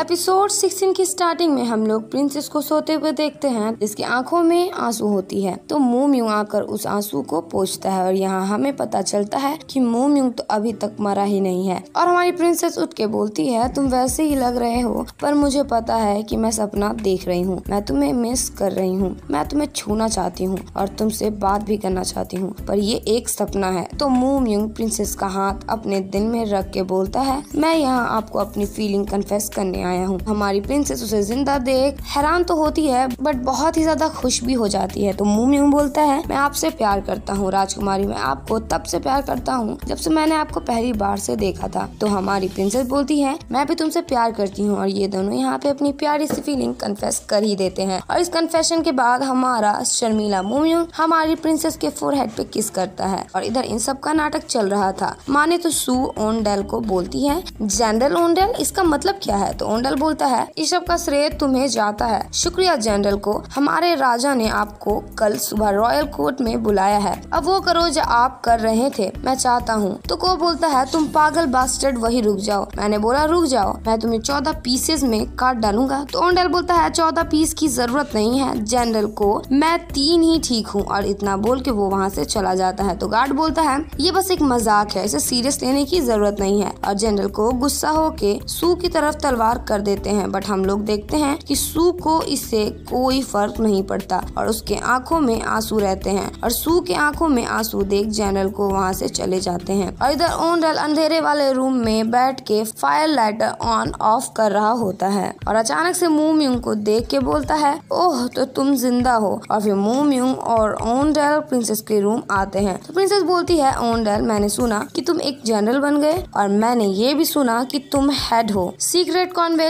episode 16 की starting में हम लोग प्रिंसेस को सोते हुए देखते हैं जिसकी आंखों में आंसू होती है तो मोम यूं आकर उस आंसू को पोछता है और यहाँ हमें पता चलता है कि मोम यूं तो अभी तक मरा ही नहीं है और हमारी प्रिंसेस उठ के बोलती है तुम वैसे ही लग रहे हो पर मुझे पता है की मैं सपना देख रही हूँ मैं तुम्हें मिस कर रही हूँ मैं तुम्हें छूना चाहती हूँ और तुमसे बात भी करना चाहती हूँ पर ये एक सपना है तो मोम यूंग प्रिंसेस का हाथ अपने दिल में रख के बोलता है मैं यहाँ आपको अपनी फीलिंग कन्फेस्ट करने आया हूँ हमारी प्रिंसेस उसे जिंदा देख हैरान तो होती है बट बहुत ही ज्यादा खुश भी हो जाती है तो मुंह में बोलता है मैं आपसे प्यार करता हूँ राजकुमारी मैं आपको तब से प्यार करता हूँ जब से मैंने आपको पहली बार से देखा था तो हमारी प्रिंसेस बोलती है मैं भी तुमसे प्यार करती हूँ और ये दोनों यहाँ पे अपनी प्यारी सी फीलिंग कन्फेस कर ही देते हैं और इस कन्फेशन के बाद हमारा शर्मिला मुमयू हमारी प्रिंसेस के फोर हेड पे किस करता है और इधर इन सब का नाटक चल रहा था माने तो सू ओनडेल को बोलती है जनरल ओनडेल इसका मतलब क्या है तो गोंडल बोलता है इस सब का श्रेय तुम्हें जाता है शुक्रिया जनरल को हमारे राजा ने आपको कल सुबह रॉयल कोर्ट में बुलाया है अब वो करो जो आप कर रहे थे मैं चाहता हूँ तो को बोलता है तुम पागल बास्टर्ड वही रुक जाओ मैंने बोला रुक जाओ मैं तुम्हें चौदह पीसेस में काट डालूंगा तो ओंडल बोलता है चौदह पीस की जरूरत नहीं है जनरल को मैं तीन ही ठीक हूँ और इतना बोल के वो वहाँ से चला जाता है तो गार्ड बोलता है ये बस एक मजाक है इसे सीरियस लेने की जरूरत नहीं है और जनरल को गुस्सा हो के सू की तरफ तलवार कर देते हैं बट हम लोग देखते हैं कि सू को इससे कोई फर्क नहीं पड़ता और उसके आंखों में आंसू रहते हैं और सू के आंखों में आंसू देख जनरल को वहाँ से चले जाते हैं और इधर ओनरल अंधेरे वाले रूम में बैठ के फायर लाइटर ऑन ऑफ कर रहा होता है और अचानक से मुंह म्यूंग को देख के बोलता है ओह तो तुम जिंदा हो और फिर मुंह यूंग और ओनडल प्रिंसेस के रूम आते हैं तो प्रिंसेस बोलती है ओनडल मैंने सुना कि तुम एक जनरल बन गए और मैंने ये भी सुना कि तुम हेड हो सीक्रेट कॉन वे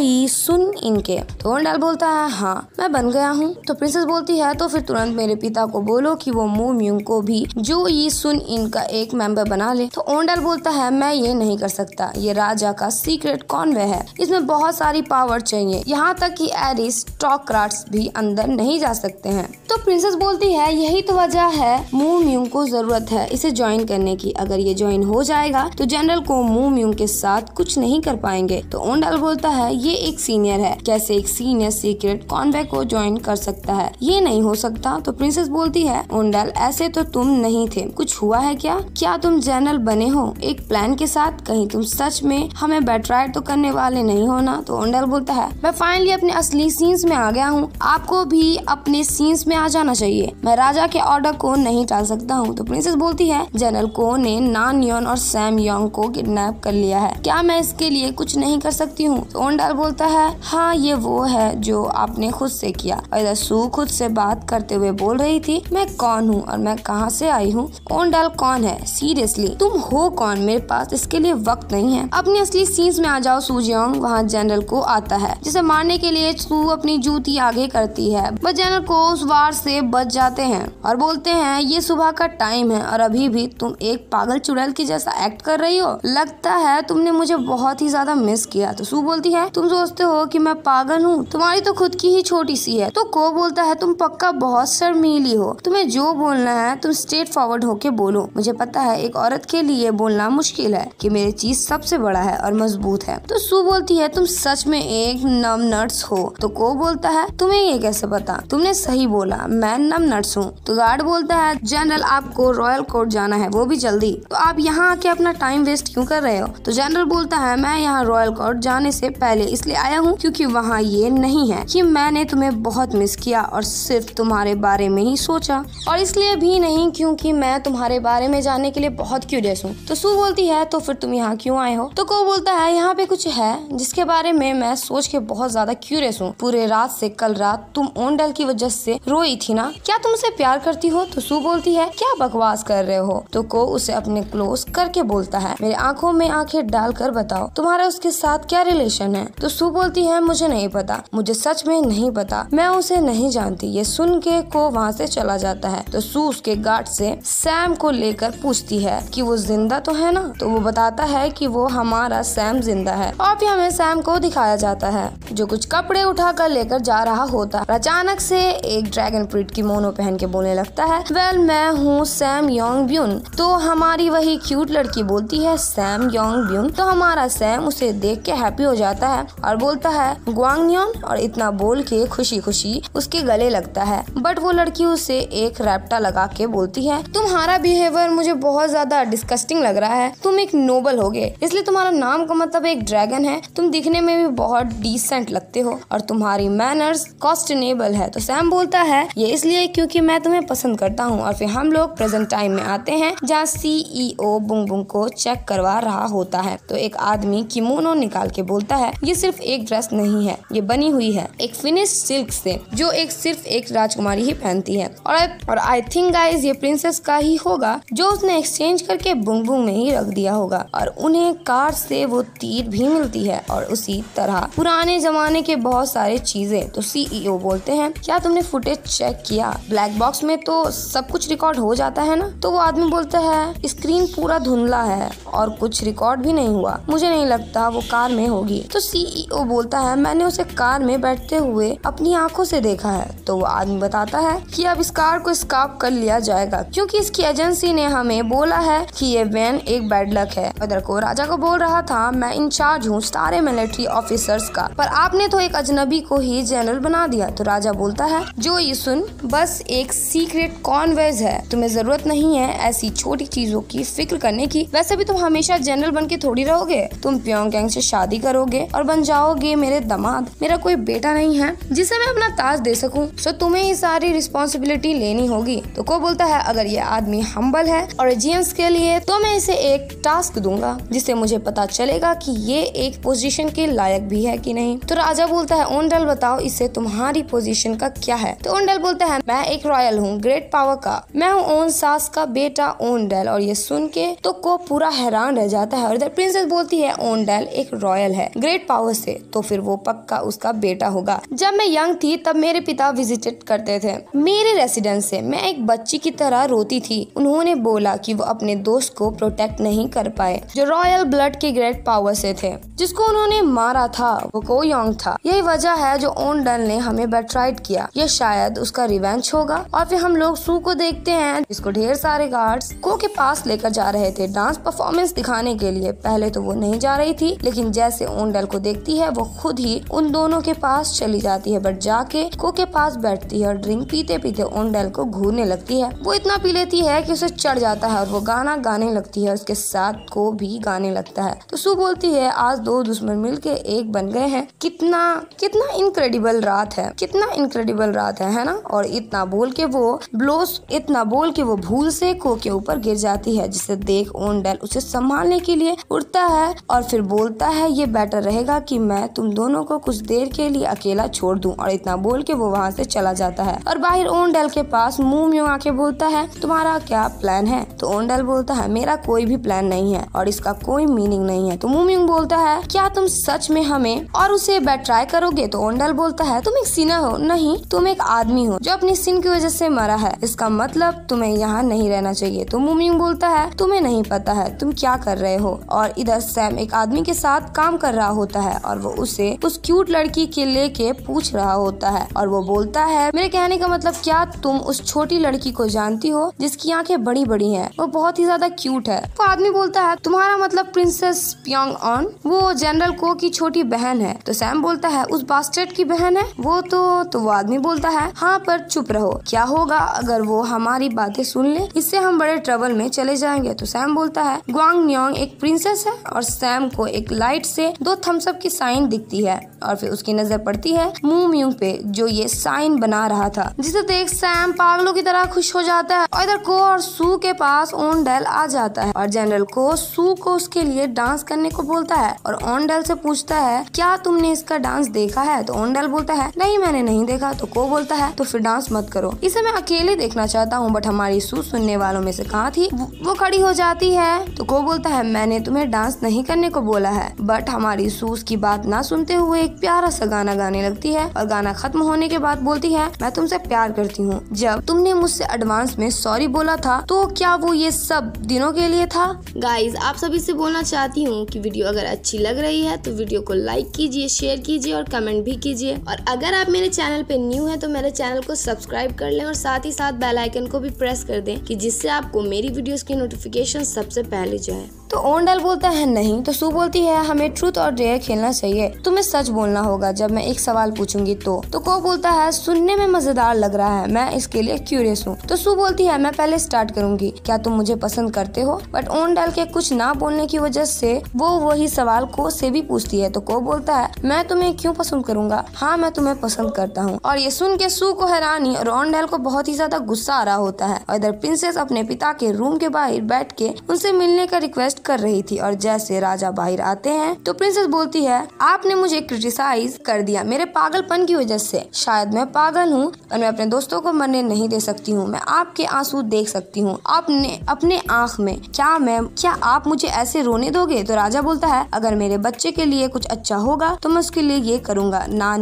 ही सुन इनके थोर्नडाल बोलता है हाँ मैं बन गया हूँ तो प्रिंसेस बोलती है तो फिर तुरंत मेरे पिता को बोलो कि वो मोम्यूंग को भी जो ये सुन इनका एक मेंबर बना ले तो ओंडल बोलता है मैं ये नहीं कर सकता ये राजा का सीक्रेट वे है इसमें बहुत सारी पावर चाहिए यहाँ तक कि एरिस्टोक्राट्स भी अंदर नहीं जा सकते हैं तो प्रिंसेस बोलती है यही तो वजह है म्यूंग को जरूरत है इसे ज्वाइन करने की अगर ये ज्वाइन हो जाएगा तो जनरल को म्यूंग के साथ कुछ नहीं कर पाएंगे तो ओंडल विशाल बोलता है ये एक सीनियर है कैसे एक सीनियर सीक्रेट कॉन्वे को ज्वाइन कर सकता है ये नहीं हो सकता तो प्रिंसेस बोलती है ओंडल ऐसे तो तुम नहीं थे कुछ हुआ है क्या क्या तुम जनरल बने हो एक प्लान के साथ कहीं तुम सच में हमें बैटराइड तो करने वाले नहीं होना तो ओंडल बोलता है मैं फाइनली अपने असली सीन्स में आ गया हूँ आपको भी अपने सीन्स में आ जाना चाहिए मैं राजा के ऑर्डर को नहीं टाल सकता हूँ तो प्रिंसेस बोलती है जनरल को ने नान योन और सैम योंग को किडनैप कर लिया है क्या मैं इसके लिए कुछ नहीं कर सकती करती हूँ तो ओंडाल बोलता है हाँ ये वो है जो आपने खुद से किया और इधर सू खुद से बात करते हुए बोल रही थी मैं कौन हूँ और मैं कहाँ से आई हूँ ओंडाल कौन है सीरियसली तुम हो कौन मेरे पास इसके लिए वक्त नहीं है अपने असली सीन्स में आ जाओ सूजोंग वहाँ जनरल को आता है जिसे मारने के लिए सू अपनी जूती आगे करती है बट जनरल को उस वार से बच जाते हैं और बोलते हैं ये सुबह का टाइम है और अभी भी तुम एक पागल चुड़ैल की जैसा एक्ट कर रही हो लगता है तुमने मुझे बहुत ही ज्यादा मिस किया तो खुशबू बोलती है तुम सोचते हो कि मैं पागल हूँ तुम्हारी तो खुद की ही छोटी सी है तो को बोलता है तुम पक्का बहुत शर्मीली हो तुम्हें जो बोलना है तुम स्ट्रेट फॉरवर्ड होके बोलो मुझे पता है एक औरत के लिए बोलना मुश्किल है कि मेरी चीज सबसे बड़ा है और मजबूत है तो सू बोलती है तुम सच में एक नम नर्स हो तो को बोलता है तुम्हें ये कैसे पता तुमने सही बोला मैं नम नर्स हूँ तो गार्ड बोलता है जनरल आपको रॉयल कोर्ट जाना है वो भी जल्दी तो आप यहाँ आके अपना टाइम वेस्ट क्यों कर रहे हो तो जनरल बोलता है मैं यहाँ रॉयल कोर्ट जाना जाने से पहले इसलिए आया हूँ क्योंकि वहाँ ये नहीं है कि मैंने तुम्हें बहुत मिस किया और सिर्फ तुम्हारे बारे में ही सोचा और इसलिए भी नहीं क्योंकि मैं तुम्हारे बारे में जानने के लिए बहुत क्यूरियस हूँ तो सू बोलती है तो फिर तुम यहाँ क्यों आए हो तो को बोलता है यहाँ पे कुछ है जिसके बारे में मैं सोच के बहुत ज्यादा क्यूरियस हूँ पूरे रात से कल रात तुम ओंडल की वजह से रोई थी ना क्या तुम उसे प्यार करती हो तो सू बोलती है क्या बकवास कर रहे हो तो को उसे अपने क्लोज करके बोलता है मेरे आंखों में आंखें डालकर बताओ तुम्हारा उसके साथ क्या क्या रिलेशन है तो सू बोलती है मुझे नहीं पता मुझे सच में नहीं पता मैं उसे नहीं जानती ये सुन के को वहाँ से चला जाता है तो सू उसके गार्ड से सैम को लेकर पूछती है कि वो जिंदा तो है ना तो वो बताता है कि वो हमारा सैम जिंदा है और फिर हमें सैम को दिखाया जाता है जो कुछ कपड़े उठा कर लेकर जा रहा होता है अचानक से एक ड्रैगन फ्रूट की मोनो पहन के बोलने लगता है वेल मैं हूँ सैम योंग ब्यून तो हमारी वही क्यूट लड़की बोलती है सैम योंग ब्यून तो हमारा सैम उसे देख के है हैप्पी हो जाता है और बोलता है ग्वांग और इतना बोल के खुशी खुशी उसके गले लगता है बट वो लड़की उसे एक रैप्टा लगा के बोलती है तुम्हारा बिहेवियर मुझे बहुत ज्यादा डिस्कस्टिंग लग रहा है तुम एक नोबल हो गए इसलिए तुम्हारा नाम का मतलब एक ड्रैगन है तुम दिखने में भी बहुत डिसेंट लगते हो और तुम्हारी मैनर्स कॉस्टनेबल है तो सैम बोलता है ये इसलिए क्योंकि मैं तुम्हें पसंद करता हूँ और फिर हम लोग प्रेजेंट टाइम में आते हैं जहाँ सीईओ बुंग बुंग को चेक करवा रहा होता है तो एक आदमी किमोनो निकाल के करके बोलता है ये सिर्फ एक ड्रेस नहीं है ये बनी हुई है एक फिनिश सिल्क से जो एक सिर्फ एक राजकुमारी ही पहनती है और और आई थिंक गाइज ये प्रिंसेस का ही होगा जो उसने एक्सचेंज करके बुंग बुंग में ही रख दिया होगा और उन्हें कार से वो तीर भी मिलती है और उसी तरह पुराने जमाने के बहुत सारे चीजें तो सीईओ e बोलते हैं क्या तुमने फुटेज चेक किया ब्लैक बॉक्स में तो सब कुछ रिकॉर्ड हो जाता है ना तो वो आदमी बोलता है स्क्रीन पूरा धुंधला है और कुछ रिकॉर्ड भी नहीं हुआ मुझे नहीं लगता वो कार में होगी तो सीईओ e बोलता है मैंने उसे कार में बैठते हुए अपनी आंखों से देखा है तो वो आदमी बताता है कि अब इस कार को स्काप कर लिया जाएगा क्योंकि इसकी एजेंसी ने हमें बोला है कि ये वैन एक बैड लक है अदर को राजा को बोल रहा था मैं इंचार्ज हूँ सारे मिलिट्री ऑफिसर्स का पर आपने तो एक अजनबी को ही जनरल बना दिया तो राजा बोलता है जो ये सुन बस एक सीक्रेट कॉन्वेज है तुम्हें जरूरत नहीं है ऐसी छोटी चीजों की फिक्र करने की वैसे भी तुम हमेशा जनरल बन के थोड़ी रहोगे तुम प्योंग से शादी करोगे और बन जाओगे मेरे दामाद मेरा कोई बेटा नहीं है जिसे मैं अपना ताज दे सकूं सो तुम्हें ये सारी रिस्पॉन्सिबिलिटी लेनी होगी तो को बोलता है अगर ये आदमी हम्बल है और जींस के लिए तो मैं इसे एक टास्क दूंगा जिससे मुझे पता चलेगा की ये एक पोजिशन के लायक भी है की नहीं तो राजा बोलता है ओंडल बताओ इससे तुम्हारी पोजिशन का क्या है तो ओंडल बोलता है मैं एक रॉयल हूँ ग्रेट पावर का मैं हूँ ओन सास का बेटा ओंडल और ये सुन के तो को पूरा हैरान रह जाता है और इधर प्रिंसेस बोलती है ओंडल एक रॉयल पॉसिबल है ग्रेट पावर से तो फिर वो पक्का उसका बेटा होगा जब मैं यंग थी तब मेरे पिता विजिट करते थे मेरे रेसिडेंस से मैं एक बच्ची की तरह रोती थी उन्होंने बोला कि वो अपने दोस्त को प्रोटेक्ट नहीं कर पाए जो रॉयल ब्लड के ग्रेट पावर से थे जिसको उन्होंने मारा था वो को तो यंग था यही वजह है जो ओन डन ने हमें बेट्राइड किया ये शायद उसका रिवेंज होगा और फिर हम लोग सू को देखते हैं जिसको ढेर सारे गार्ड को के पास लेकर जा रहे थे डांस परफॉर्मेंस दिखाने के लिए पहले तो वो नहीं जा रही थी लेकिन जैसे से डल को देखती है वो खुद ही उन दोनों के पास चली जाती है बट जाके को के पास बैठती है और ड्रिंक पीते पीते डल को घूरने लगती है वो इतना पी लेती है की उसे चढ़ जाता है और वो गाना गाने लगती है उसके साथ को भी गाने लगता है तो सू बोलती है आज दो दुश्मन मिल के एक बन गए हैं कितना कितना इनक्रेडिबल रात है कितना इनक्रेडिबल रात है है ना और इतना बोल के वो ब्लोस इतना बोल के वो भूल से को के ऊपर गिर जाती है जिसे देख डेल उसे संभालने के लिए उड़ता है और फिर बोलता है ये बेटर रहेगा कि मैं तुम दोनों को कुछ देर के लिए अकेला छोड़ दूं और इतना बोल के वो वहाँ से चला जाता है और बाहर ओंडल के पास मुंह में आके बोलता है तुम्हारा क्या प्लान है तो ओंडल बोलता है मेरा कोई भी प्लान नहीं है और इसका कोई मीनिंग नहीं है तो मुमिंग बोलता है क्या तुम सच में हमें और उसे ट्राई करोगे तो ओंडल बोलता है तुम एक सीना हो नहीं तुम एक आदमी हो जो अपनी सिन की वजह से मरा है इसका मतलब तुम्हें यहाँ नहीं रहना चाहिए तो मुमिंग बोलता है तुम्हें नहीं पता है तुम क्या कर रहे हो और इधर सैम एक आदमी के साथ काम काम कर रहा होता है और वो उसे उस क्यूट लड़की के लेके पूछ रहा होता है और वो बोलता है मेरे कहने का मतलब क्या तुम उस छोटी लड़की को जानती हो जिसकी आंखें बड़ी बड़ी हैं वो बहुत ही ज्यादा क्यूट है वो आदमी बोलता है तुम्हारा मतलब प्रिंसेस प्योंग ऑन वो जनरल को की छोटी बहन है तो सैम बोलता है उस बास्टेट की बहन है वो तो तो वो आदमी बोलता है हाँ पर चुप रहो क्या होगा अगर वो हमारी बातें सुन ले इससे हम बड़े ट्रबल में चले जाएंगे तो सैम बोलता है ग्वांग न्योंग एक प्रिंसेस है और सैम को एक लाइट से से दो थम्सअप की साइन दिखती है और फिर उसकी नजर पड़ती है मूम यूंग पे जो ये साइन बना रहा था जिसे देख सैम पागलों की तरह खुश हो जाता है और इधर को और सू के पास ओनडेल आ जाता है और जनरल को सू को उसके लिए डांस करने को बोलता है और ओनडेल से पूछता है क्या तुमने इसका डांस देखा है तो ओनडेल बोलता है नहीं मैंने नहीं देखा तो को बोलता है तो फिर डांस मत करो इसे मैं अकेले देखना चाहता हूँ बट हमारी सू सुनने वालों में से कहा थी वो खड़ी हो जाती है तो को बोलता है मैंने तुम्हें डांस नहीं करने को बोला है बट हमारी सू उसकी बात ना सुनते हुए एक प्यारा सा गाना गाने लगती है और गाना खत्म होने के बाद बोलती है मैं तुमसे प्यार करती हूँ जब तुमने मुझसे एडवांस में सॉरी बोला था तो क्या वो ये सब दिनों के लिए था गाइज आप सभी से बोलना चाहती हूँ कि वीडियो अगर अच्छी लग रही है तो वीडियो को लाइक कीजिए शेयर कीजिए और कमेंट भी कीजिए और अगर आप मेरे चैनल पे न्यू है तो मेरे चैनल को सब्सक्राइब कर लें और साथ ही साथ बेल आइकन को भी प्रेस कर दें कि जिससे आपको मेरी वीडियोस की नोटिफिकेशन सबसे पहले जाए तो ओंडल बोलता है नहीं तो सू बोलती है हमें ट्रूथ और डेयर खेलना चाहिए तुम्हें सच बोलना होगा जब मैं एक सवाल पूछूंगी तो तो को बोलता है सुनने में मजेदार लग रहा है मैं इसके लिए क्यूरियस हूँ तो सू बोलती है मैं पहले स्टार्ट करूंगी क्या तुम मुझे पसंद करते हो बट ओंडल के कुछ ना बोलने की वजह से वो वही सवाल को से भी पूछती है तो को बोलता है मैं तुम्हें क्यों पसंद करूंगा हाँ मैं तुम्हें पसंद करता हूँ और ये सुन के सू को हैरानी और ओंडल को बहुत ही ज्यादा गुस्सा आ रहा होता है और इधर प्रिंसेस अपने पिता के रूम के बाहर बैठ के उनसे मिलने का रिक्वेस्ट कर रही थी और जैसे राजा बाहर आते हैं तो प्रिंसेस बोलती है आपने मुझे क्रिटिसाइज कर दिया मेरे पागलपन की वजह से शायद मैं पागल हूँ और मैं अपने दोस्तों को मरने नहीं दे सकती हूँ मैं आपके आंसू देख सकती हूँ आपने अपने आँख में क्या मैं क्या आप मुझे ऐसे रोने दोगे तो राजा बोलता है अगर मेरे बच्चे के लिए कुछ अच्छा होगा तो मैं उसके लिए ये करूंगा ना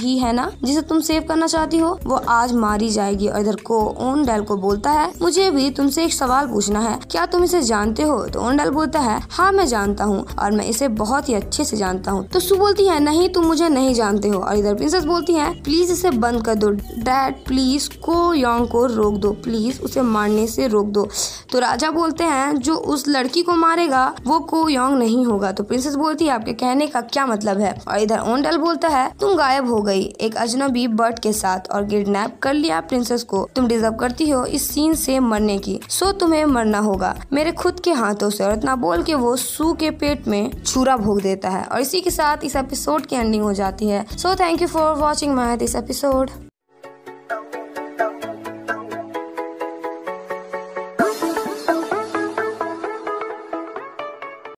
ही है ना जिसे तुम सेव करना चाहती हो वो आज मारी जाएगी और इधर को ओनडेल को बोलता है मुझे भी तुमसे एक सवाल पूछना है क्या तुम इसे जानते हो तो ओनडेल होता है हाँ मैं जानता हूँ और मैं इसे बहुत ही अच्छे से जानता हूँ तो सू बोलती है नहीं तुम मुझे नहीं जानते हो और इधर प्रिंसेस बोलती है प्लीज इसे बंद कर दो डैड प्लीज को योंग को रोक दो प्लीज उसे मारने से रोक दो तो राजा बोलते हैं जो उस लड़की को मारेगा वो को योंग नहीं होगा तो प्रिंसेस बोलती है आपके कहने का क्या मतलब है और इधर ओंडल बोलता है तुम गायब हो गई एक अजनबी बर्ड के साथ और किडनैप कर लिया प्रिंसेस को तुम डिजर्व करती हो इस सीन से मरने की सो तुम्हें मरना होगा मेरे खुद के हाथों से और इतना बोल के वो सू के पेट में छुरा भोग देता है और इसी के साथ इस एपिसोड की एंडिंग हो जाती है so thank you for watching my this episode